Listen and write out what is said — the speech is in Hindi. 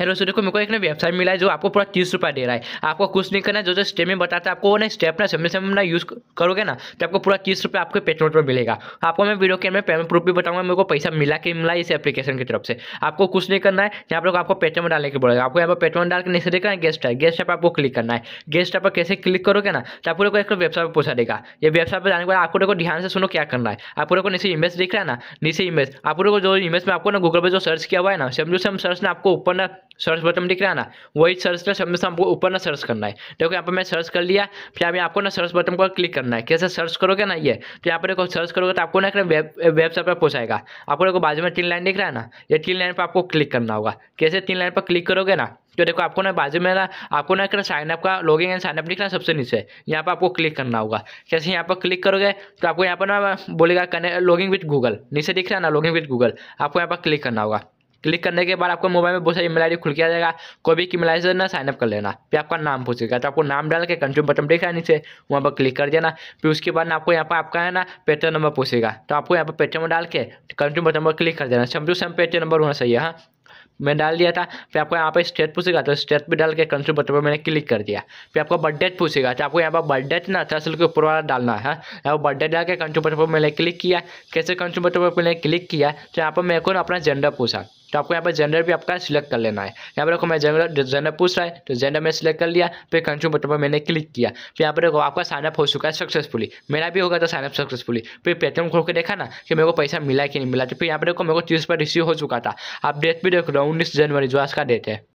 हेलो सो देखो मेरे को एक ना वेबसाइट मिला है जो आपको पूरा तीस रुपया दे रहा है आपको कुछ नहीं करना है जो जो स्टेप में बताता है आपको वो ना स्टेप ना समय समय ना यूज़ करोगे ना तो आपको पूरा तीस रुपये आपके पेट्रोल पर मिलेगा आपको मैं वीडियो के में पेमेंट प्रूफ भी बताऊंगा मेरे को पैसा मिला कि मिला इस एप्लीकेशन की तरफ से आपको कुछ नहीं करना है यहाँ पर आपको पेट्रोल में डालने बोलेगा आपको यहाँ पर पेट्रोल डाल के नीचे देखना है गेस्ट है गेस्ट ऐप आपको क्लिक करना है गेस्ट ऐप पर कैसे क्लिक करोगे ना तो आपको एक वेबसाइट पर पूछा देगा ये वेबसाइट पर जाने के बाद आपको देखो ध्यान से सुनो क्या करना है आपको नीचे इमेज दिख रहा है ना नीचे इमेज आपको जो इमेज में आपको ना गूगल पर जो सर्च किया हुआ है ना सेम से सेम सर्च ना आपको ऊपर ना सर्च बटन दिख रहा है ना वही सर्च का सबसे हमको ऊपर ना सर्च करना है देखो यहाँ पर मैं सर्च कर लिया फिर अभी आपको ना सर्च बटन पर क्लिक करना है कैसे सर्च करोगे ना ये तो यहाँ पर देखो सर्च करोगे तो आपको ना वेब वेबसाइट पर पहुँचाएगा आपको देखो बाजू में तीन लाइन दिख रहा है ना ये तीन लाइन पर आपको क्लिक करना होगा कैसे तीन लाइन पर क्लिक करोगे ना तो देखो आपको ना बाजू में ना आपको ना एक साइनअप का लॉगिंग एंड साइनअप दिख रहा है सबसे नीचे यहाँ पर आपको क्लिक करना होगा कैसे यहाँ पर क्लिक करोगे तो आपको यहाँ पर ना बोलेगा कने लॉगिंग विथ गूगल नीचे दिख रहा है ना लॉगिंग विथ गूगल आपको यहाँ पर क्लिक करना होगा क्लिक करने के बाद आपको मोबाइल में बहुत सारी ईमेल आई खुल के आ जाएगा कोई भी ईमेल आई से ना साइनअप कर लेना फिर आपका नाम पूछेगा तो आपको नाम डाल के कंट्रोल बटन देख रहा है नीचे वहाँ पर क्लिक कर देना फिर उसके बाद आपको यहाँ पर आपका है ना पेटीएम नंबर पूछेगा तो आपको यहाँ पर पेटीएम डाल के कंट्रोल बटन पर क्लिक कर देना टू सेम पेटीएम नंबर होना चाहिए हाँ मैं डाल दिया था फिर आपको यहाँ पर स्टेट पूछेगा तो स्टेट भी डाल के कंट्री बटन पर मैंने क्लिक कर दिया फिर आपको बर्थडेट पूछेगा तो आपको यहाँ पर बर्थडे ना अठारह साल के ऊपर वाला डालना है हाँ? यहाँ पर बर्थडे डाल के कंट्री बटन पर मैंने क्लिक किया कैसे कंट्री बटन पर मैंने क्लिक किया तो यहाँ पर मेरे को अपना जेंडर पूछा तो आपको यहाँ पर जेंडर भी आपका सिलेक्ट कर लेना है यहाँ पर देखो मैं जेंडर जेंडर पूछ रहा है तो जेंडर मैं सिलेक्ट कर लिया फिर कंज्यूम बटन पर मैंने क्लिक किया फिर यहाँ पर देखो आपका साइनअप हो चुका है सक्सेसफुली मेरा भी होगा तो साइनअप सक्सेसफुली फिर पेटीएम खोल के देखा ना कि मेरे को पैसा मिला कि नहीं मिला तो फिर यहाँ पर देखो मेरे को तीस पर रिसीव हो चुका था आप डेट भी देख रहे हो उन्नीस जनवरी जो आज का डेट है